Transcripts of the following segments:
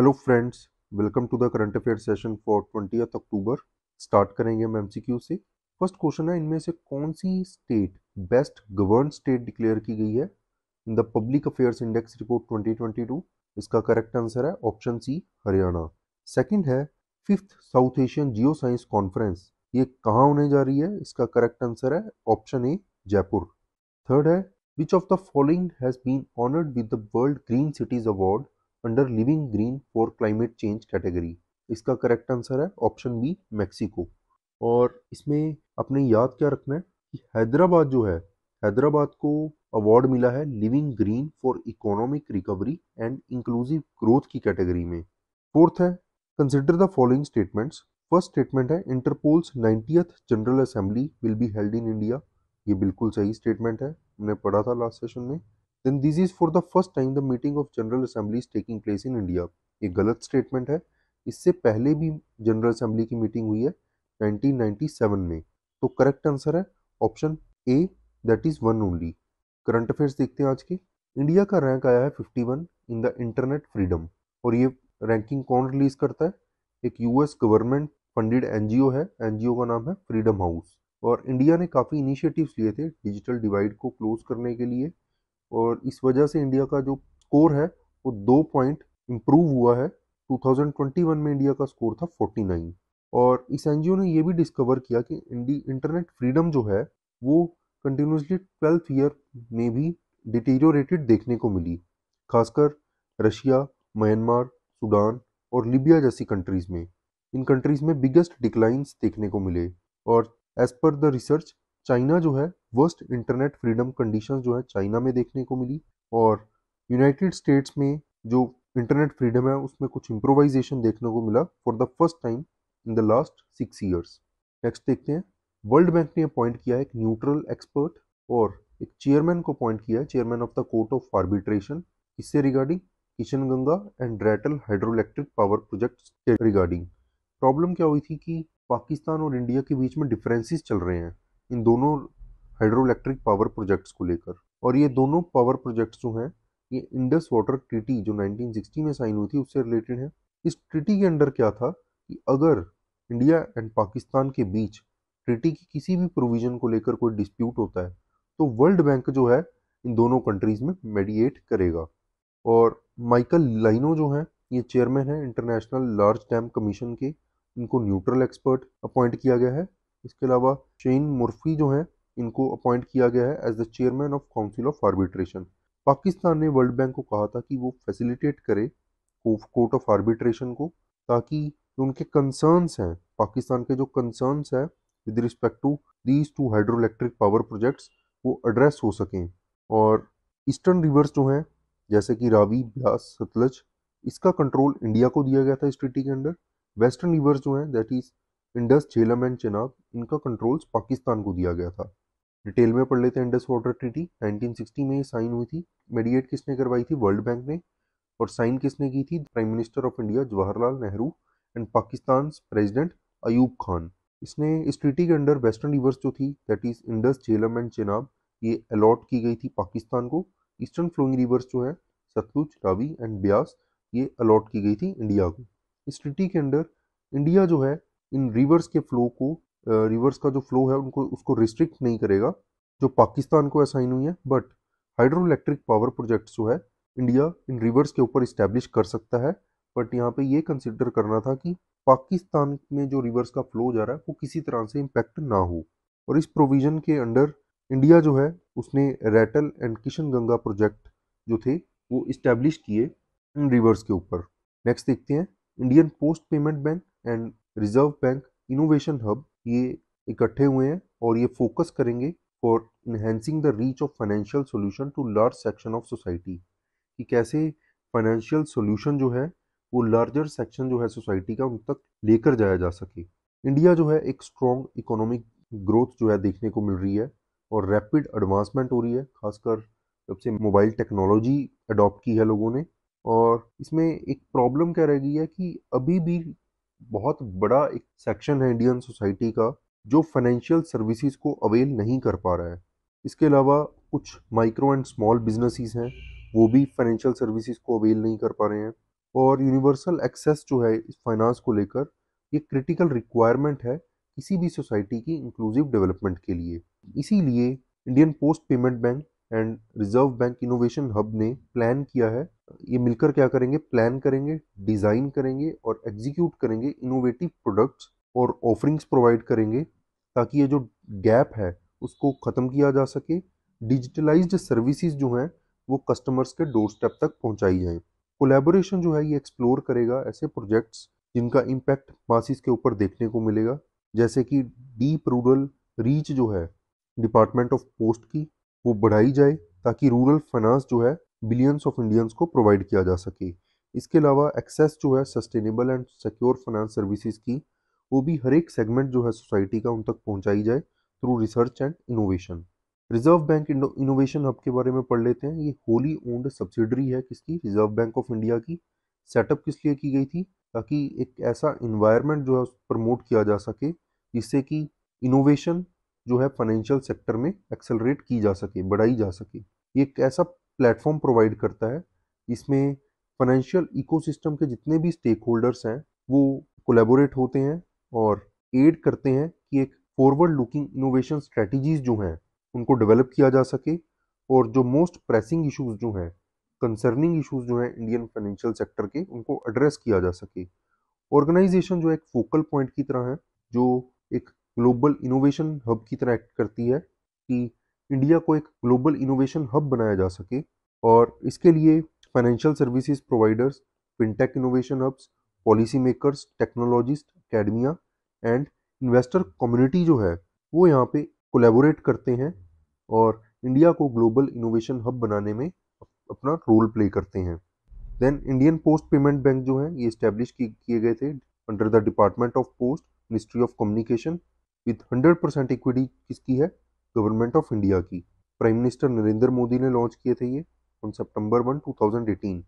hello friends welcome to the current affair session for twenty October start करेंगे हम MCQ से first question है इनमें से कौन सी state best govern state declare की गई है in the public affairs index report 2022 इसका करेक्ट आंसर है ऑप्शन सी हरियाणा सेकंड है fifth South Asian geoscience conference ये कहाँ होने जा रही है इसका करेक्ट आंसर है ऑप्शन ए जयपुर थर्ड है which of the following has been honoured with the world green cities award under living green for climate change category इसका करेक्ट आंसर है ऑप्शन बी मैक्सिको और इसमें अपने याद क्या रखना है कि हैदराबाद जो है हैदराबाद को अवार्ड मिला है living green for economic recovery and inclusive growth की कैटेगरी में फोर्थ है consider the following statements first statement है Interpol's ninetieth general assembly will be held in India ये बिल्कुल सही स्टेटमेंट है हमने पढ़ा था लास्ट सेशन में then this is for the first time the meeting of general assembly is taking place in India ये गलत स्टेटमेंट है इससे पहले भी जनरल असेंबली की मीटिंग हुई है 1997 में तो करेक्ट आंसर है option A that is one only current affairs देखते हैं आज के इंडिया का रैंक आया है 51 इन द इंटरनेट फ्रीडम और ये रैंकिंग कौन रिलीज करता है एक यूएस गवर्नमेंट फंडेड एनजीओ है एनजीओ का नाम है फ्रीडम हाउस और इंडिया ने काफ़ी इनिशिएटिव्स लिए थे डिजिटल डिवाइड को क्लोज करने के लिए और इस वजह से इंडिया का जो स्कोर है वो दो पॉइंट इम्प्रूव हुआ है 2021 में इंडिया का स्कोर था 49 और इस एन ने ये भी डिस्कवर किया कि इंटरनेट फ्रीडम जो है वो कंटिन्यूसली ट्वेल्थ ईयर में भी डिटेरियोरेटेड देखने को मिली खासकर रशिया म्यांमार सूडान और लीबिया जैसी कंट्रीज़ में इन कंट्रीज़ में बिगेस्ट डिक्लाइंस देखने को मिले और as per the research China जो है वर्स्ट इंटरनेट फ्रीडम कंडीशन जो है चाइना में देखने को मिली और यूनाइटेड स्टेट्स में जो इंटरनेट फ्रीडम है उसमें कुछ इम्प्रोवाइजेशन देखने को मिला for the first time in the last six years next देखते हैं वर्ल्ड बैंक ने अपॉइंट किया एक न्यूट्रल एक्सपर्ट और एक चेयरमैन को अपॉइंट किया है chairman of the court of arbitration इससे regarding Kishanganga and Ratle electric power project के रिगार्डिंग प्रॉब्लम क्या हुई थी कि पाकिस्तान और इंडिया के बीच में डिफरेंसेस चल रहे हैं इन दोनों हाइड्रो इलेक्ट्रिक पावर प्रोजेक्ट्स को लेकर और ये दोनों पावर प्रोजेक्ट्स जो हैं ये इंडस वाटर ट्रिटी जो 1960 में साइन हुई थी उससे रिलेटेड है इस ट्रिटी के अंडर क्या था कि अगर इंडिया एंड पाकिस्तान के बीच ट्रिटी की किसी भी प्रोविज़न को लेकर कोई डिस्प्यूट होता है तो वर्ल्ड बैंक जो है इन दोनों कंट्रीज़ में मेडिएट करेगा और माइकल लाइनो जो हैं ये चेयरमैन है इंटरनेशनल लार्ज डैम कमीशन के इनको न्यूट्रल एक्सपर्ट अपॉइंट किया गया है इसके अलावा शेन मुर्फी जो हैं इनको अपॉइंट किया गया है as the chairman of council of arbitration Pakistan ने वर्ल्ड बैंक को कहा था कि वो फैसिलिटेट करे कोर्ट ऑफ आर्बिट्रेशन को ताकि उनके कंसर्न्स हैं पाकिस्तान के जो कंसर्न्स हैं with respect to these two hydro electric power projects वो एड्रेस हो सकें और ईस्टर्न रिवर्स जो हैं जैसे कि रावी ब्यास सतलज इसका कंट्रोल इंडिया को दिया गया था इस ट्रिटी के अंडर वेस्टर्न रिवर्स जो हैं that is Indus Jhelum and Chenab इनका कंट्रोल्स पाकिस्तान को दिया गया था डिटेल में पढ़ लेते हैं इंडस वाटर ट्रीटी 1960 में ये साइन हुई थी मेडिएट किसने करवाई थी वर्ल्ड बैंक ने और साइन किसने की थी prime minister of India Jawaharlal Nehru and Pakistan president Ayub Khan इसने इस ट्रीटी के अंडर वेस्टर्न रिवर्स जो थी that is Indus Jhelum and Chenab ये अलॉट की गई थी पाकिस्तान को ईस्टर्न फ्लोइंग रिवर्स जो है सतलुज रावी एंड ब्यास ये अलॉट की गई थी इंडिया को इस ट्रिटी के अंडर इंडिया जो है इन रिवर्स के फ्लो को रिवर्स का जो फ्लो है उनको उसको रिस्ट्रिक्ट नहीं करेगा जो पाकिस्तान को असाइन हुई है but hydro electric power projects जो है इंडिया इन रिवर्स के ऊपर इस्टेब्लिश कर सकता है बट यहाँ पे ये कंसिडर करना था कि पाकिस्तान में जो रिवर्स का फ्लो जा रहा है वो किसी तरह से इम्पेक्ट ना हो और इस प्रोविज़न के अंडर इंडिया जो है उसने Ratle and Kishanganga project जो थे वो इस्टेब्लिश किए इन रिवर्स के ऊपर नेक्स्ट देखते हैं Indian post payment bank and reserve bank innovation hub ये इकट्ठे हुए हैं और ये फोकस करेंगे for enhancing the reach of financial solution to large section of society कि कैसे फाइनेंशियल सोल्यूशन जो है वो लार्जर सेक्शन जो है सोसाइटी का उन तक लेकर जाया जा सके इंडिया जो है एक स्ट्रॉन्ग इकोनॉमिक ग्रोथ जो है देखने को मिल रही है और रैपिड एडवांसमेंट हो रही है खासकर जब से मोबाइल टेक्नोलॉजी अडॉप्ट की है लोगों ने और इसमें एक प्रॉब्लम क्या रह गई है कि अभी भी बहुत बड़ा एक सेक्शन है इंडियन सोसाइटी का जो फाइनेंशियल सर्विसेज को अवेल नहीं कर पा रहा है इसके अलावा कुछ माइक्रो एंड स्मॉल बिजनेसिस हैं वो भी फाइनेंशियल सर्विसेज को अवेल नहीं कर पा रहे हैं और यूनिवर्सल एक्सेस जो है इस फाइनेंस को लेकर ये क्रिटिकल रिक्वायरमेंट है किसी भी सोसाइटी की इंक्लूसिव डेवलपमेंट के लिए इसीलिए Indian post payment bank and reserve bank innovation hub ने प्लान किया है ये मिलकर क्या करेंगे प्लान करेंगे डिज़ाइन करेंगे और एग्जीक्यूट करेंगे इनोवेटिव प्रोडक्ट्स और ऑफरिंग्स प्रोवाइड करेंगे ताकि ये जो गैप है उसको ख़त्म किया जा सके डिजिटलाइज्ड सर्विसेज जो हैं वो कस्टमर्स के डोर स्टेप तक पहुंचाई जाए कोलेबोरेशन जो है ये एक्सप्लोर करेगा ऐसे प्रोजेक्ट्स जिनका इम्पैक्ट मासिस के ऊपर देखने को मिलेगा जैसे कि डीप रूरल रीच जो है डिपार्टमेंट ऑफ पोस्ट की वो बढ़ाई जाए ताकि रूरल फाइनेंस जो है बिलियंस ऑफ इंडियंस को प्रोवाइड किया जा सके इसके अलावा एक्सेस जो है sustainable and secure finance services की वो भी हर एक सेगमेंट जो है सोसाइटी का उन तक पहुंचाई जाए through research and innovation reserve bank innovation hub के बारे में पढ़ लेते हैं ये होली ओन्ड सब्सिडरी है किसकी रिजर्व बैंक ऑफ इंडिया की सेटअप किस लिए की गई थी ताकि एक ऐसा इन्वायरमेंट जो है प्रमोट किया जा सके जिससे कि इनोवेशन जो है फाइनेंशियल सेक्टर में एक्सेलरेट की जा सके बढ़ाई जा सके ये एक ऐसा प्लेटफॉर्म प्रोवाइड करता है इसमें फाइनेंशियल इकोसिस्टम के जितने भी स्टेक होल्डर्स हैं वो कोलेबोरेट होते हैं और एड करते हैं कि एक फॉरवर्ड लुकिंग इनोवेशन स्ट्रेटजीज जो हैं उनको डेवलप किया जा सके और जो मोस्ट प्रेसिंग इशूज़ जो हैं कंसर्निंग इशूज़ जो हैं इंडियन फाइनेंशियल सेक्टर के उनको एड्रेस किया जा सके ऑर्गेनाइजेशन जो एक फोकल पॉइंट की तरह है जो एक ग्लोबल इनोवेशन हब की तरह एक्ट करती है कि इंडिया को एक ग्लोबल इनोवेशन हब बनाया जा सके और इसके लिए financial services providers fintech innovation hubs policy makers technologist academia and investor community जो है वो यहाँ पे कोलेबोरेट करते हैं और इंडिया को ग्लोबल इनोवेशन हब बनाने में अपना रोल प्ले करते हैं then Indian post payment bank जो है ये इस्टेब्लिश किए गए थे under the department of post ministry of communication with hundred percent equity किसकी है गवर्नमेंट ऑफ इंडिया की प्राइम मिनिस्टर नरेंद्र मोदी ने लॉन्च किए थे ये on September one eighteen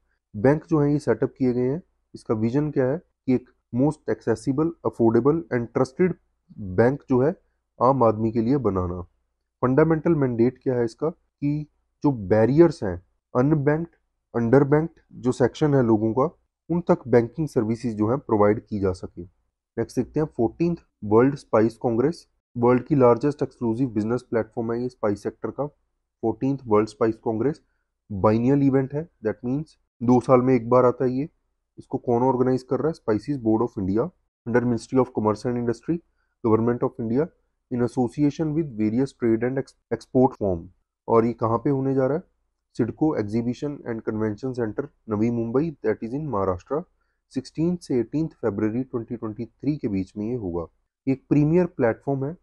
bank जो है ये सेटअप किए गए हैं इसका विजन क्या है कि एक most accessible affordable and trusted bank जो है आम आदमी के लिए बनाना फंडामेंटल मैंडेट क्या है इसका कि जो बैरियर्स हैं अनबैंक्ड बैंक्ड जो सेक्शन है लोगों का उन तक बैंकिंग सर्विसेज जो है प्रोवाइड की जा सके नेक्स्ट देखते हैं fourteen world spice congress world की लार्जेस्ट एक्सक्लूसिव बिजनेस प्लेटफॉर्म है ये स्पाइस सेक्टर का fourteen world spice congress biennial event है दैट मीन्स दो साल में एक बार आता है ये इसको कौन ऑर्गेनाइज कर रहा है spices board of India under ministry of commerce and industry government of India in association with various trade and export forum और ये कहाँ पे होने जा रहा है CIDCO exhibition and convention centre Navi Mumbai that is in Maharashtra sixteen से एटीन फेबररी 2023 के बीच में ये होगा एक प्रीमियर प्लेटफॉर्म है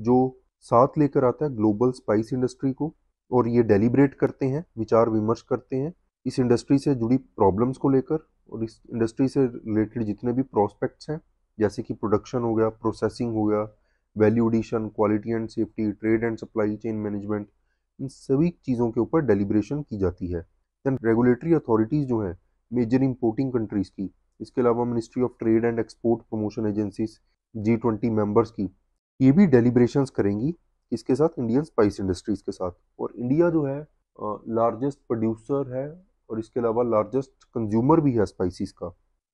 जो साथ लेकर आता है ग्लोबल स्पाइस इंडस्ट्री को और ये डेलीब्रेट करते हैं विचार विमर्श करते हैं इस इंडस्ट्री से जुड़ी प्रॉब्लम्स को लेकर और इस इंडस्ट्री से रिलेटेड जितने भी प्रोस्पेक्ट्स हैं जैसे कि प्रोडक्शन हो गया प्रोसेसिंग हो गया value addition quality and safety trade and supply chain management इन सभी चीज़ों के ऊपर डेलीब्रेशन की जाती है दैन रेगुलेटरी अथॉरिटीज़ जो हैं मेजर इंपोर्टिंग कंट्रीज़ की इसके अलावा ministry of trade and export promotion agencies G twenty members की ये भी डेलीब्रेशन करेंगी इसके साथ इंडियन स्पाइस इंडस्ट्रीज के साथ और इंडिया जो है लार्जेस्ट प्रोड्यूसर है और इसके अलावा लार्जेस्ट कंज्यूमर भी है स्पाइसिस का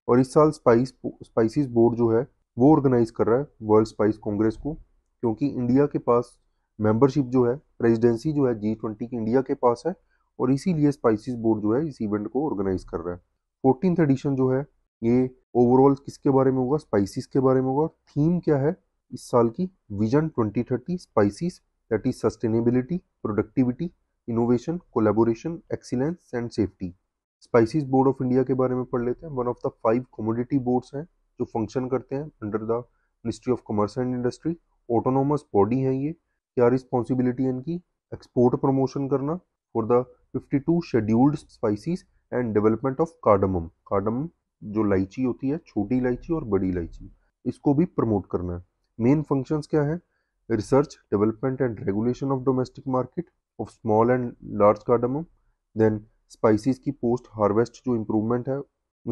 और इस साल स्पाइस स्पाइसिस बोर्ड जो है वो ऑर्गेनाइज कर रहा है वर्ल्ड स्पाइस कांग्रेस को क्योंकि इंडिया के पास मेंबरशिप जो है प्रेसिडेंसी जो है जी ट्वेंटी की इंडिया के पास है और इसीलिए स्पाइसिस बोर्ड जो है इस इवेंट को ऑर्गेनाइज कर रहा है फोर्टीन एडिशन जो है ये ओवरऑल किसके बारे में होगा स्पाइसिस के बारे में होगा थीम क्या है इस साल की vision 2030 spices that is sustainability productivity innovation collaboration excellence and safety spices board of India के बारे में पढ़ लेते हैं one of the five commodity boards हैं जो फंक्शन करते हैं under the ministry of commerce and industry autonomous body है ये क्या रिस्पॉन्सिबिलिटी है इनकी एक्सपोर्ट प्रमोशन करना for the fifty two scheduled spices and development of cardamom cardamom जो इलायची होती है छोटी इलायची और बड़ी इलायची इसको भी प्रमोट करना है मेन फंक्शंस क्या हैं research development and regulation of domestic market of small and large cardamom then spices की पोस्ट हार्वेस्ट जो इम्प्रूवमेंट है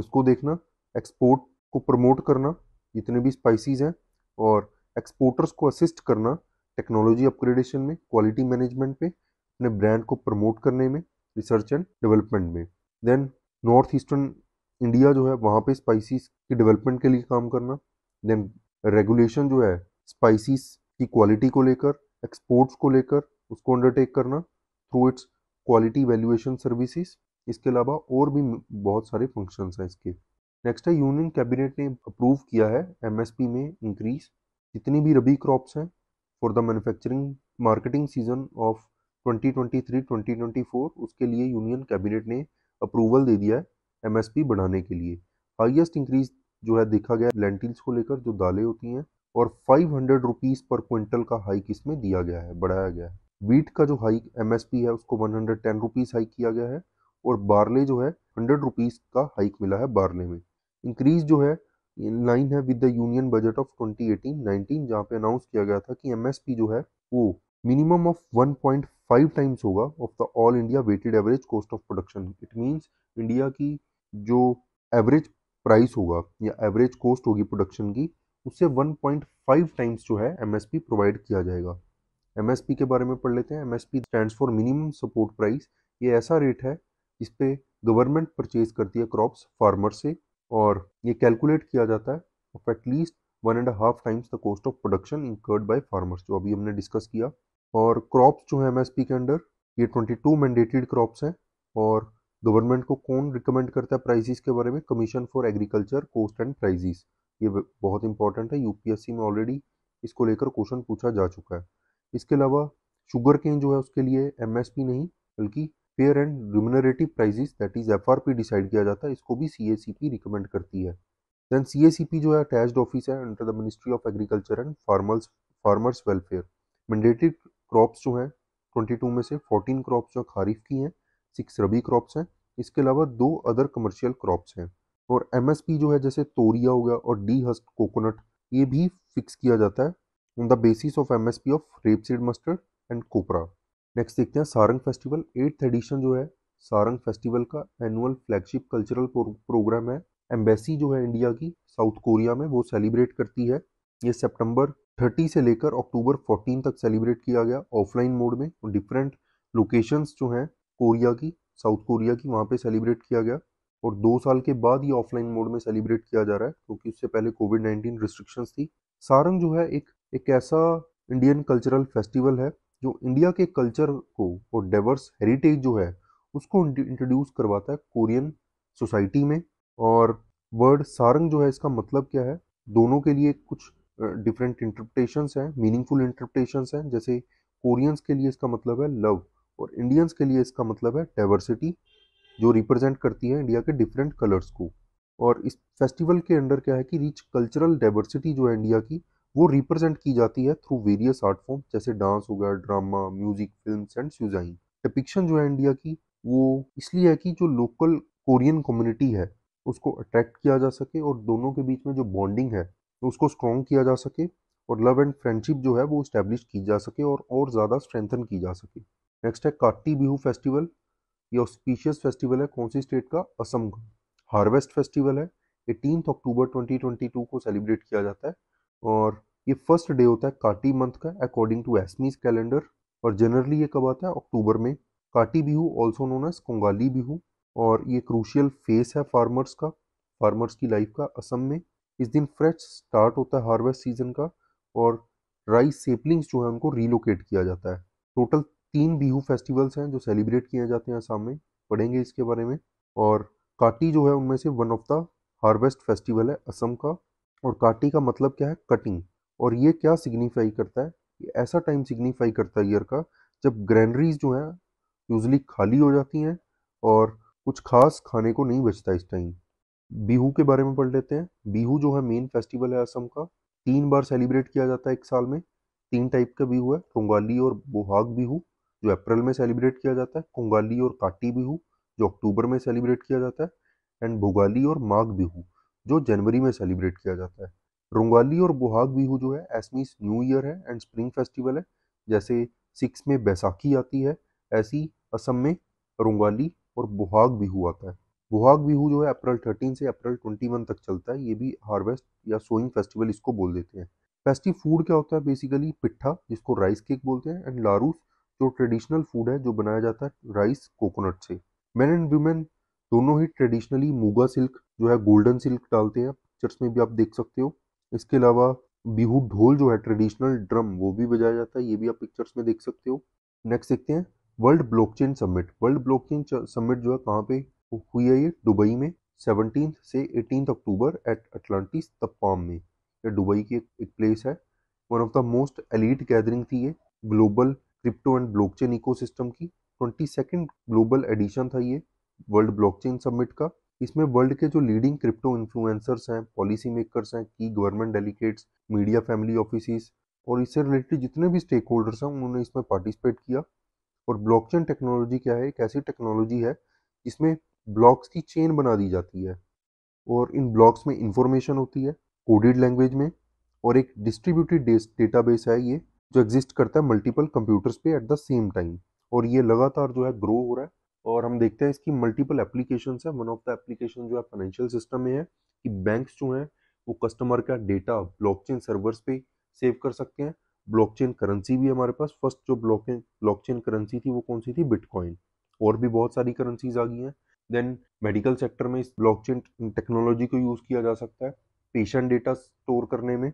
उसको देखना एक्सपोर्ट को प्रमोट करना जितने भी स्पाइसीज हैं और एक्सपोर्टर्स को असिस्ट करना टेक्नोलॉजी अपग्रेडेशन में क्वालिटी मैनेजमेंट पे अपने ब्रांड को प्रमोट करने में रिसर्च एंड डेवलपमेंट में देन नॉर्थ ईस्टर्न इंडिया जो है वहाँ पे स्पाइसीज की डेवलपमेंट के लिए काम करना देन रेगुलेशन जो है स्पाइसीज की क्वालिटी को लेकर एक्सपोर्ट्स को लेकर उसको अंडरटेक करना through its quality valuation services इसके अलावा और भी बहुत सारे फंक्शंस हैं इसके नेक्स्ट है यूनियन कैबिनेट ने अप्रूव किया है एमएसपी में इंक्रीज जितनी भी रबी क्रॉप्स हैं for the manufacturing marketing season of 2023-2024 उसके लिए यूनियन कैबिनेट ने अप्रूवल दे दिया है एमएसपी बढ़ाने के लिए हाईएस्ट इंक्रीज जो है देखा गया लेंटिल्स को लेकर जो दालें होती हैं और फाइव हंड्रेड रुपीज़ पर क्विंटल का हाइक इसमें दिया गया है बढ़ाया गया है वीट का जो हाइक एम है उसको one hundred ten rupees hike किया गया है और बारले जो है हंड्रेड रुपीज़ का हाइक मिला है बारले में इंक्रीज जो है लाइन है with the union budget of 2018-19 जहाँ पे अनाउंस किया गया था कि एमएसपी जो है वो मिनिमम ऑफ 1.5 टाइम्स होगा of the all India weighted average cost of production it means India की जो एवरेज प्राइस होगा या एवरेज कॉस्ट होगी प्रोडक्शन की उससे 1.5 टाइम्स जो है एमएसपी प्रोवाइड किया जाएगा एमएसपी के बारे में पढ़ लेते हैं MSP stands for minimum support price ये ऐसा रेट है जिस पर गवर्नमेंट परचेज करती है क्रॉप्स फार्मर से और ये कैलकुलेट किया जाता है of at least one and half times the cost of production incurred by farmers जो अभी हमने डिस्कस किया और क्रॉप्स जो है एमएसपी के अंडर ये ट्वेंटी टू मैंडेटेड क्रॉप्स हैं और गवर्नमेंट को कौन रिकमेंड करता है प्राइजेस के बारे में commission for agriculture cost and prices ये बहुत इंपॉर्टेंट है यूपीएससी में ऑलरेडी इसको लेकर क्वेश्चन पूछा जा चुका है इसके अलावा शुगर केन जो है उसके लिए एम नहीं बल्कि fair and remunerative prices that is F decide किया जाता है इसको भी सी रिकमेंड करती है देन सी जो है अटैच्ड ऑफिस है under the ministry of agriculture and farmers farmers welfare mandated crops जो हैं 22 में से 14 क्रॉप्स जो खारीफ की हैं सिक्स रबी क्रॉप्स हैं इसके अलावा दो अदर कमर्शियल क्रॉप्स हैं और एमएसपी जो है जैसे तोरिया हो गया और डी हस्क कोकोनट ये भी फिक्स किया जाता है on the basis of M S P of rapeseed mustard and copra next देखते हैं सारंग फेस्टिवल एट्थ एडिशन जो है सारंग फेस्टिवल का एनुअल फ्लैगशिप कल्चरल प्रोग्राम है एम्बेसी जो है इंडिया की साउथ कोरिया में वो सेलिब्रेट करती है ये सितंबर 30 से लेकर अक्टूबर 14 तक सेलिब्रेट किया गया ऑफलाइन मोड में डिफरेंट लोकेशंस जो हैं कोरिया की साउथ कोरिया की वहाँ पे सेलिब्रेट किया गया और दो साल के बाद ये ऑफलाइन मोड में सेलिब्रेट किया जा रहा है क्योंकि तो उससे पहले कोविड नाइन्टीन रिस्ट्रिक्शंस थी सारंग जो है एक एक ऐसा इंडियन कल्चरल फेस्टिवल है जो इंडिया के कल्चर को और डाइवर्स हेरिटेज जो है उसको इंट्रोड्यूस करवाता है कोरियन सोसाइटी में और वर्ड सारंग जो है इसका मतलब क्या है दोनों के लिए कुछ डिफरेंट इंटरप्रिटेशंस हैं मीनिंगफुल इंटरप्रटेशन हैं जैसे कोरियंस के लिए इसका मतलब है लव और इंडियंस के लिए इसका मतलब है डाइवर्सिटी जो रिप्रेजेंट करती है इंडिया के डिफरेंट कलर्स को और इस फेस्टिवल के अंडर क्या है कि रिच कल्चरल डाइवर्सिटी जो है इंडिया की वो रिप्रेजेंट की जाती है थ्रू वेरियस आर्ट फॉर्म जैसे डांस हो गया drama music film and cuisine depiction जो है इंडिया की वो इसलिए है कि जो लोकल कोरियन कम्युनिटी है उसको अट्रैक्ट किया जा सके और दोनों के बीच में जो बॉन्डिंग है उसको स्ट्रॉन्ग किया जा सके और लव एंड फ्रेंडशिप जो है वो इस्टेब्लिश की जा सके और और ज़्यादा स्ट्रेंथन की जा सके नेक्स्ट है काटी बिहू फेस्टिवल ये ऑस्पिशियस फेस्टिवल है कौन सी स्टेट का असम का हार्वेस्ट फेस्टिवल है एटीन अक्टूबर 2022 को सेलिब्रेट किया जाता है और ये फर्स्ट डे होता है काटी मंथ का अकॉर्डिंग टू एसमीज कैलेंडर और जनरली ये कब आता है अक्टूबर में Kati Bihu also known as Kongali Bihu और ये क्रूशियल फेस है फार्मर्स का फार्मर्स की लाइफ का असम में इस दिन फ्रेश स्टार्ट होता है हार्वेस्ट सीजन का और राइस सेपलिंग्स जो है उनको रीलोकेट किया जाता है टोटल तीन बिहू फेस्टिवल्स हैं जो सेलिब्रेट किए जाते हैं आसाम में पढ़ेंगे इसके बारे में और काटी जो है उनमें से one of the harvest festival है असम का और काटी का मतलब क्या है कटिंग और ये क्या सिग्निफाई करता है ये ऐसा टाइम सिग्निफाई करता है ईयर का जब ग्रैनरीज जो है यूजली खाली हो जाती हैं और कुछ खास खाने को नहीं बचता इस टाइम बिहू के बारे में पढ़ लेते हैं बिहू जो है मेन फेस्टिवल है असम का तीन बार सेलिब्रेट किया जाता है एक साल में तीन टाइप का बिहू है रोंगाली और बोहाग बिहू जो अप्रैल में सेलिब्रेट किया जाता है कुंगाली और काटी बिहू जो अक्टूबर में सेलिब्रेट किया जाता है एंड भोगाली और माघ बिहू जो जनवरी में सेलिब्रेट किया जाता है रोंगाली और बुहाग बिहू जो है एसमीस न्यू ईयर है एंड स्प्रिंग फेस्टिवल है जैसे सिक्स में बैसाखी आती है ऐसी असम में रोंगाली और बुहाग बिहू आता है बुहाग बिहू जो है अप्रैल थर्टीन से अप्रैल ट्वेंटी वन तक चलता है ये भी हार्वेस्ट या सोइंग फेस्टिवल इसको बोल देते हैं फेस्टिव फूड क्या होता है बेसिकली पिट्ठा जिसको राइस केक बोलते हैं एंड लारूस जो ट्रेडिशनल फूड है जो बनाया जाता है राइस कोकोनट से मैन एंड वुमेन दोनों ही ट्रेडिशनली मूगा सिल्क जो है गोल्डन सिल्क डालते हैं पिक्चर्स में भी आप देख सकते हो इसके अलावा बिहू ढोल जो है ट्रेडिशनल ड्रम वो भी बजाया जाता है ये भी आप पिक्चर्स में देख सकते हो नेक्स्ट देखते हैं world blockchain summit world blockchain summit जो है कहाँ पे हुई है ये दुबई में सेवनटीन से eighteen October at Atlantis the Palm में ये दुबई की एक प्लेस है one of the most elite gathering थी ये global crypto and blockchain ecosystem की ट्वेंटी सेकेंड ग्लोबल एडिशन था ये वर्ल्ड ब्लॉकचेन समिट का इसमें वर्ल्ड के जो लीडिंग क्रिप्टो इन्फ्लुएंसर्स हैं पॉलिसी मेकर्स हैं की government delegates media family office और इससे रिलेटेड जितने भी स्टेक होल्डर्स हैं उन्होंने इसमें पार्टिसिपेट किया और ब्लॉकचेन टेक्नोलॉजी क्या है एक ऐसी टेक्नोलॉजी है जिसमें ब्लॉक्स की चेन बना दी जाती है और इन ब्लॉक्स में इंफॉर्मेशन होती है कोडेड लैंग्वेज में और एक डिस्ट्रीब्यूटेड डेटाबेस है ये जो एग्जिस्ट करता है मल्टीपल कंप्यूटर्स पे एट द सेम टाइम और ये लगातार जो है ग्रो हो रहा है और हम देखते हैं इसकी मल्टीपल एप्लीकेशन है वन ऑफ द एप्लीकेशन जो है फाइनेंशियल सिस्टम में है कि बैंक्स जो हैं वो कस्टमर का डेटा ब्लॉकचेन सर्वर्स पे सेव कर सकते हैं ब्लॉकचेन करेंसी भी हमारे पास फर्स्ट जो ब्लॉक ब्लॉकचेन करेंसी थी वो कौन सी थी बिटकॉइन और भी बहुत सारी करेंसीज आ गई हैं देन मेडिकल सेक्टर में इस ब्लॉकचेन टेक्नोलॉजी को यूज़ किया जा सकता है पेशेंट डेटा स्टोर करने में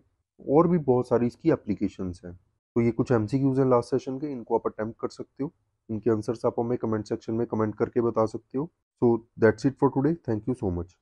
और भी बहुत सारी इसकी एप्लीकेशंस हैं तो ये कुछ क्यूज हैं लास्ट सेशन के इनको आप अटेम्प्ट कर सकते हो इनके आंसर्स आप हमें कमेंट सेक्शन में कमेंट करके बता सकते हो so that's it for today thank you so much